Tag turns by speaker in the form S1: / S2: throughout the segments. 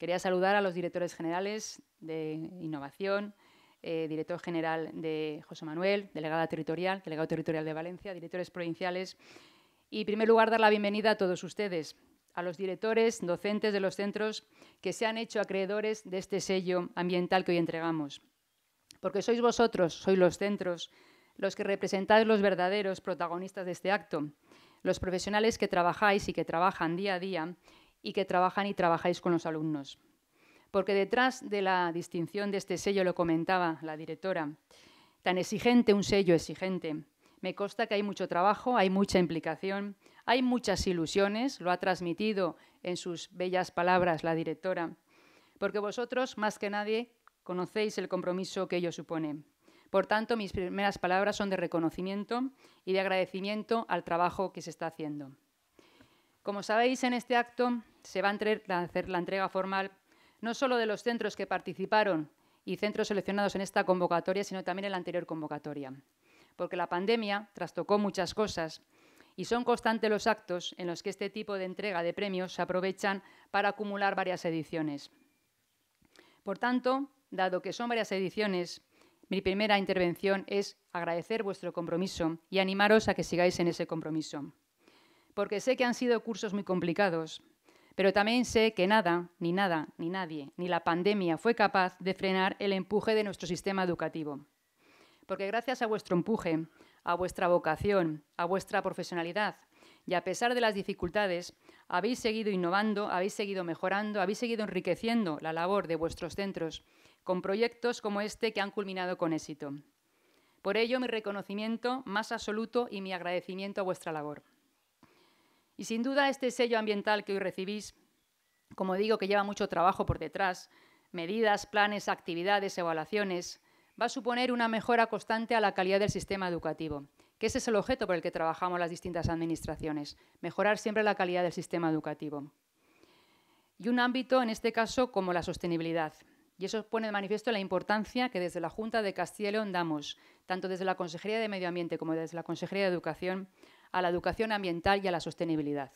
S1: Quería saludar a los directores generales de Innovación, eh, director general de José Manuel, delegada territorial, delegado territorial de Valencia, directores provinciales. Y, en primer lugar, dar la bienvenida a todos ustedes, a los directores, docentes de los centros que se han hecho acreedores de este sello ambiental que hoy entregamos. Porque sois vosotros, sois los centros, los que representáis los verdaderos protagonistas de este acto, los profesionales que trabajáis y que trabajan día a día y que trabajan y trabajáis con los alumnos. Porque detrás de la distinción de este sello, lo comentaba la directora, tan exigente, un sello exigente, me consta que hay mucho trabajo, hay mucha implicación, hay muchas ilusiones, lo ha transmitido en sus bellas palabras la directora, porque vosotros, más que nadie, conocéis el compromiso que ello supone. Por tanto, mis primeras palabras son de reconocimiento y de agradecimiento al trabajo que se está haciendo. Como sabéis, en este acto se va a hacer la entrega formal no solo de los centros que participaron y centros seleccionados en esta convocatoria, sino también en la anterior convocatoria. Porque la pandemia trastocó muchas cosas y son constantes los actos en los que este tipo de entrega de premios se aprovechan para acumular varias ediciones. Por tanto, dado que son varias ediciones, mi primera intervención es agradecer vuestro compromiso y animaros a que sigáis en ese compromiso porque sé que han sido cursos muy complicados, pero también sé que nada, ni nada, ni nadie, ni la pandemia fue capaz de frenar el empuje de nuestro sistema educativo. Porque gracias a vuestro empuje, a vuestra vocación, a vuestra profesionalidad y a pesar de las dificultades, habéis seguido innovando, habéis seguido mejorando, habéis seguido enriqueciendo la labor de vuestros centros con proyectos como este que han culminado con éxito. Por ello, mi reconocimiento más absoluto y mi agradecimiento a vuestra labor. Y sin duda este sello ambiental que hoy recibís, como digo que lleva mucho trabajo por detrás, medidas, planes, actividades, evaluaciones, va a suponer una mejora constante a la calidad del sistema educativo, que ese es el objeto por el que trabajamos las distintas administraciones, mejorar siempre la calidad del sistema educativo. Y un ámbito, en este caso, como la sostenibilidad. Y eso pone de manifiesto la importancia que desde la Junta de Castilla y León damos, tanto desde la Consejería de Medio Ambiente como desde la Consejería de Educación, a la educación ambiental y a la sostenibilidad.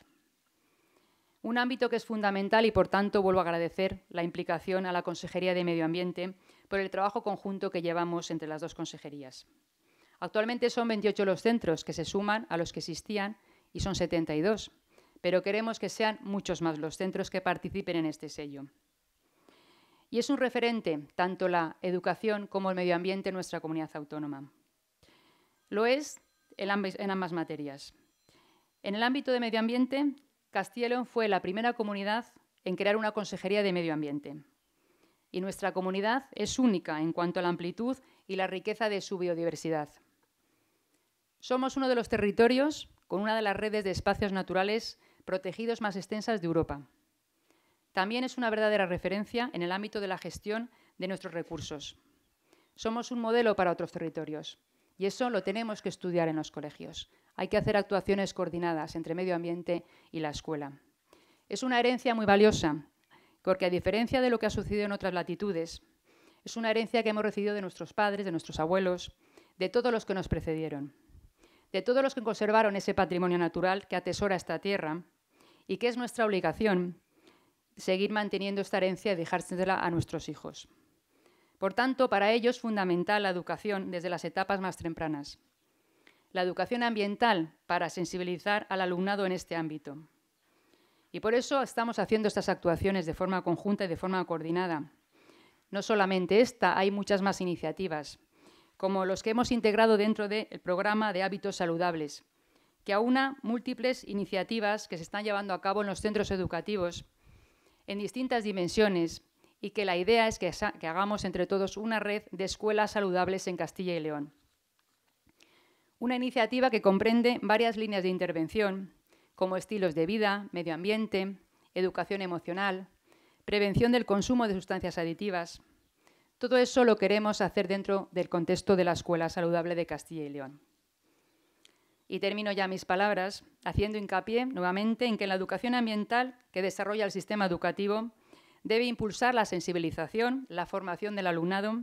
S1: Un ámbito que es fundamental y, por tanto, vuelvo a agradecer la implicación a la Consejería de Medio Ambiente por el trabajo conjunto que llevamos entre las dos consejerías. Actualmente son 28 los centros que se suman a los que existían y son 72, pero queremos que sean muchos más los centros que participen en este sello. Y es un referente tanto la educación como el medio ambiente en nuestra comunidad autónoma. Lo es en ambas, materias. En el ámbito de medio ambiente, León fue la primera comunidad en crear una consejería de medio ambiente. Y nuestra comunidad es única en cuanto a la amplitud y la riqueza de su biodiversidad. Somos uno de los territorios con una de las redes de espacios naturales protegidos más extensas de Europa. También es una verdadera referencia en el ámbito de la gestión de nuestros recursos. Somos un modelo para otros territorios, y eso lo tenemos que estudiar en los colegios. Hay que hacer actuaciones coordinadas entre medio ambiente y la escuela. Es una herencia muy valiosa, porque a diferencia de lo que ha sucedido en otras latitudes, es una herencia que hemos recibido de nuestros padres, de nuestros abuelos, de todos los que nos precedieron, de todos los que conservaron ese patrimonio natural que atesora esta tierra y que es nuestra obligación seguir manteniendo esta herencia y dejársela a nuestros hijos. Por tanto, para ello es fundamental la educación desde las etapas más tempranas. La educación ambiental para sensibilizar al alumnado en este ámbito. Y por eso estamos haciendo estas actuaciones de forma conjunta y de forma coordinada. No solamente esta, hay muchas más iniciativas, como los que hemos integrado dentro del programa de hábitos saludables, que aúna múltiples iniciativas que se están llevando a cabo en los centros educativos en distintas dimensiones y que la idea es que, hagamos entre todos una red de escuelas saludables en Castilla y León. Una iniciativa que comprende varias líneas de intervención, como estilos de vida, medio ambiente, educación emocional, prevención del consumo de sustancias aditivas. Todo eso lo queremos hacer dentro del contexto de la Escuela Saludable de Castilla y León. Y termino ya mis palabras haciendo hincapié nuevamente en que en la educación ambiental que desarrolla el sistema educativo debe impulsar la sensibilización, la formación del alumnado,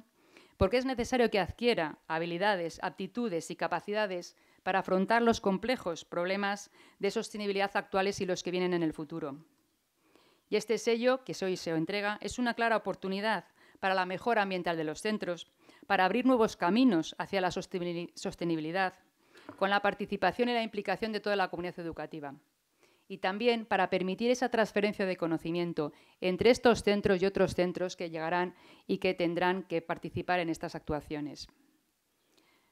S1: porque es necesario que adquiera habilidades, aptitudes y capacidades para afrontar los complejos problemas de sostenibilidad actuales y los que vienen en el futuro. Y este sello que hoy se entrega es una clara oportunidad para la mejora ambiental de los centros, para abrir nuevos caminos hacia la sostenibilidad, con la participación y la implicación de toda la comunidad educativa y también para permitir esa transferencia de conocimiento entre estos centros y otros centros que llegarán y que tendrán que participar en estas actuaciones.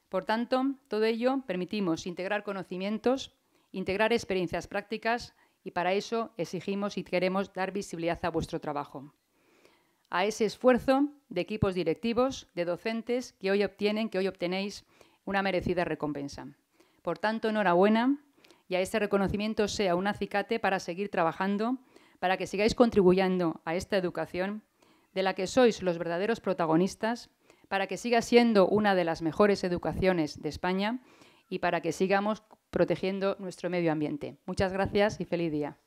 S1: Por tanto, todo ello permitimos integrar conocimientos, integrar experiencias prácticas y para eso exigimos y queremos dar visibilidad a vuestro trabajo. A ese esfuerzo de equipos directivos, de docentes que hoy obtienen, que hoy obtenéis una merecida recompensa. Por tanto, enhorabuena y a este reconocimiento sea un acicate para seguir trabajando, para que sigáis contribuyendo a esta educación de la que sois los verdaderos protagonistas, para que siga siendo una de las mejores educaciones de España y para que sigamos protegiendo nuestro medio ambiente. Muchas gracias y feliz día.